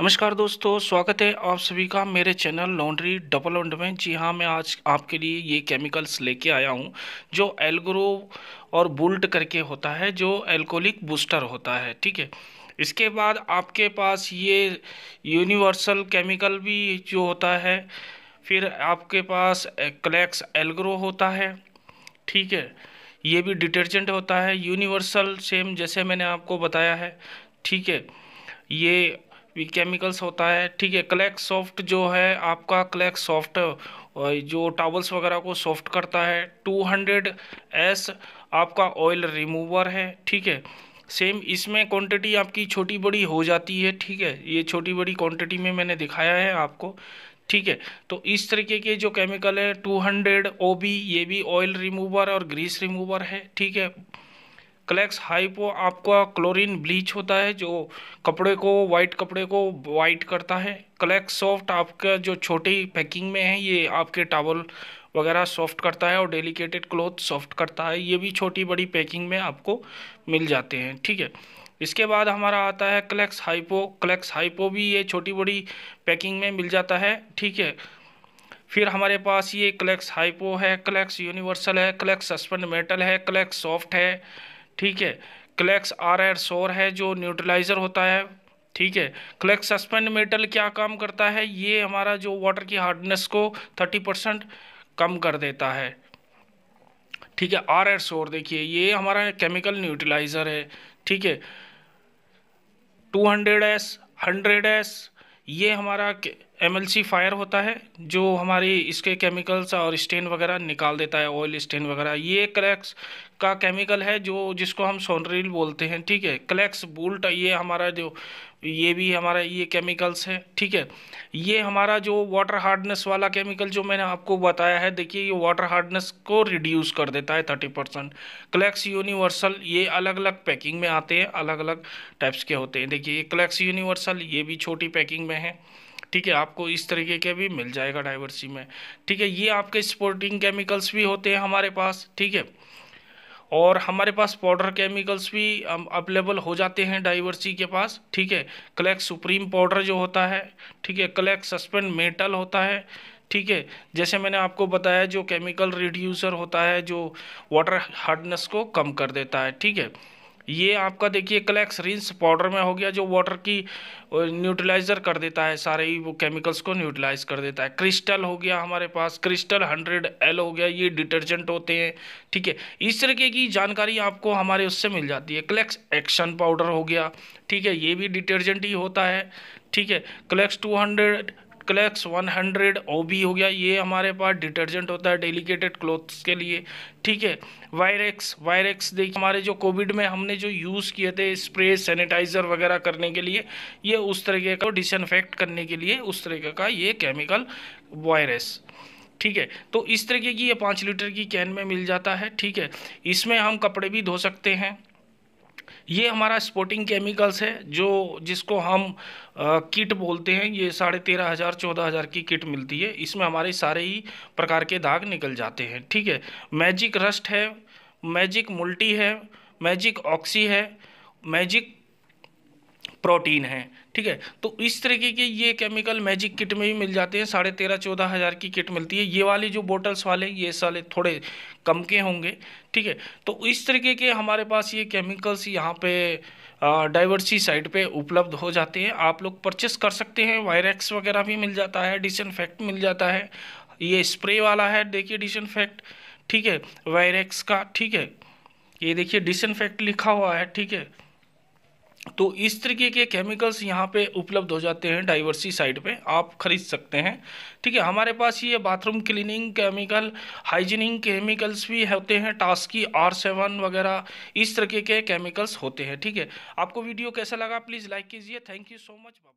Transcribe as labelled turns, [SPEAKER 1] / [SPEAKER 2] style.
[SPEAKER 1] नमस्कार दोस्तों स्वागत है आप सभी का मेरे चैनल लॉन्ड्री डबल ऑन्ड में जी हाँ मैं आज आपके लिए ये केमिकल्स लेके आया हूँ जो एल्ग्रो और बुल्ट करके होता है जो एल्कोलिक बूस्टर होता है ठीक है इसके बाद आपके पास ये यूनिवर्सल केमिकल भी जो होता है फिर आपके पास क्लैक्स एल्ग्रो होता है ठीक है ये भी डिटर्जेंट होता है यूनिवर्सल सेम जैसे मैंने आपको बताया है ठीक है ये वी केमिकल्स होता है ठीक है क्लैक सॉफ्ट जो है आपका क्लैक सॉफ्ट जो टावल्स वगैरह को सॉफ्ट करता है 200 एस आपका ऑयल रिमूवर है ठीक है सेम इसमें क्वांटिटी आपकी छोटी बड़ी हो जाती है ठीक है ये छोटी बड़ी क्वांटिटी में मैंने दिखाया है आपको ठीक है तो इस तरीके के जो केमिकल है 200 बी ये भी ऑयल रिमूवर और ग्रीस रिमूवर है ठीक है क्लैक्स हाइपो आपका क्लोरीन ब्लीच होता है जो कपड़े को वाइट कपड़े को वाइट करता है क्लैक्स सॉफ्ट आपका जो छोटी पैकिंग में है ये आपके टावल वगैरह सॉफ्ट करता है और डेलिकेटेड क्लोथ सॉफ्ट करता है ये भी छोटी बड़ी पैकिंग में आपको मिल जाते हैं ठीक है इसके बाद हमारा आता है क्लैक्स हाइपो क्लैक्स हाइपो भी ये छोटी बड़ी पैकिंग में मिल जाता है ठीक है फिर हमारे पास ये क्लैक्स हाइपो है क्लैक्स यूनिवर्सल है क्लैक्स सस्पेंड मेटल है क्लैक्स सॉफ्ट है ठीक है क्लैक्स आर आर सोर है जो न्यूट्रलाइज़र होता है ठीक है क्लैक्स सस्पेंड मेटल क्या काम करता है ये हमारा जो वाटर की हार्डनेस को थर्टी परसेंट कम कर देता है ठीक है आर एड सोर देखिए ये हमारा केमिकल न्यूट्रलाइज़र है ठीक है two hundred S hundred S ये हमारा सी फायर होता है जो हमारी इसके केमिकल्स और स्टेन वगैरह निकाल देता है ऑयल स्टेन वगैरह ये क्लैक्स का केमिकल है जो जिसको हम सोनरील बोलते हैं ठीक है क्लैक्स बोल्ट ये हमारा जो ये भी हमारा ये केमिकल्स है ठीक है ये हमारा जो वाटर हार्डनेस वाला केमिकल जो मैंने आपको बताया है देखिए ये वाटर हार्डनेस को रिड्यूस कर देता है थर्टी परसेंट क्लैक्स यूनिवर्सल ये अलग अलग पैकिंग में आते हैं अलग अलग टाइप्स के होते हैं देखिए ये क्लैक्स यूनिवर्सल ये भी छोटी पैकिंग में है ठीक है आपको इस तरीके के भी मिल जाएगा डाइवर्सी में ठीक है ये आपके स्पोर्टिंग केमिकल्स भी होते हैं हमारे पास ठीक है और हमारे पास पाउडर केमिकल्स भी अवेलेबल हो जाते हैं डाइवर्सी के पास ठीक है क्लैक सुप्रीम पाउडर जो होता है ठीक है क्लैक सस्पेंड मेटल होता है ठीक है जैसे मैंने आपको बताया जो केमिकल रिड्यूसर होता है जो वाटर हार्डनेस को कम कर देता है ठीक है ये आपका देखिए क्लैक्स रिंस पाउडर में हो गया जो वाटर की न्यूट्रलाइज़र कर देता है सारे ही वो केमिकल्स को न्यूट्रलाइज कर देता है क्रिस्टल हो गया हमारे पास क्रिस्टल हंड्रेड एल हो गया ये डिटर्जेंट होते हैं ठीक है इस तरीके की जानकारी आपको हमारे उससे मिल जाती है क्लैक्स एक्शन पाउडर हो गया ठीक है ये भी डिटर्जेंट ही होता है ठीक है Clax two hundred Clax 100 B हो गया ये हमारे पास डिटर्जेंट होता है डेलीकेटेड क्लोथ्स के लिए ठीक है वायरेक्स वायरेक्स देखिए हमारे जो कोविड में हमने जो यूज़ किए थे स्प्रे सैनिटाइज़र वगैरह करने के लिए ये उस तरीके का डिसइनफेक्ट करने के लिए उस तरीके का ये केमिकल वायरस ठीक है तो इस तरीके की ये पाँच लीटर की कैन में मिल जाता है ठीक है इसमें हम कपड़े भी धो सकते हैं ये हमारा स्पोर्टिंग केमिकल्स है जो जिसको हम आ, किट बोलते हैं ये साढ़े तेरह हज़ार चौदह हज़ार की किट मिलती है इसमें हमारे सारे ही प्रकार के दाग निकल जाते हैं ठीक है मैजिक रस्ट है मैजिक मुल्टी है मैजिक ऑक्सी है मैजिक प्रोटीन है ठीक है तो इस तरीके के ये केमिकल मैजिक किट में भी मिल जाते हैं साढ़े तेरह चौदह हज़ार की किट मिलती है ये वाली जो बोटल्स वाले ये साले थोड़े कम के होंगे ठीक है तो इस तरीके के हमारे पास ये केमिकल्स यहाँ पे डाइवर्सी साइड पे उपलब्ध हो जाते हैं आप लोग परचेस कर सकते हैं वायरक्स वगैरह भी मिल जाता है डिसइनफेक्ट मिल जाता है ये स्प्रे वाला है देखिए डिसइनफेक्ट ठीक है वायरक्स का ठीक है ये देखिए डिसइनफेक्ट लिखा हुआ है ठीक है तो इस तरीके के केमिकल्स यहाँ पे उपलब्ध हो जाते हैं डाइवर्सी साइड पे आप खरीद सकते हैं ठीक है हमारे पास ये bathroom cleaning chemical hygienic chemicals भी होते हैं टास्की आर सेवन वगैरह इस तरीके के केमिकल्स होते हैं ठीक है आपको वीडियो कैसा लगा प्लीज़ लाइक कीजिए थैंक यू सो मच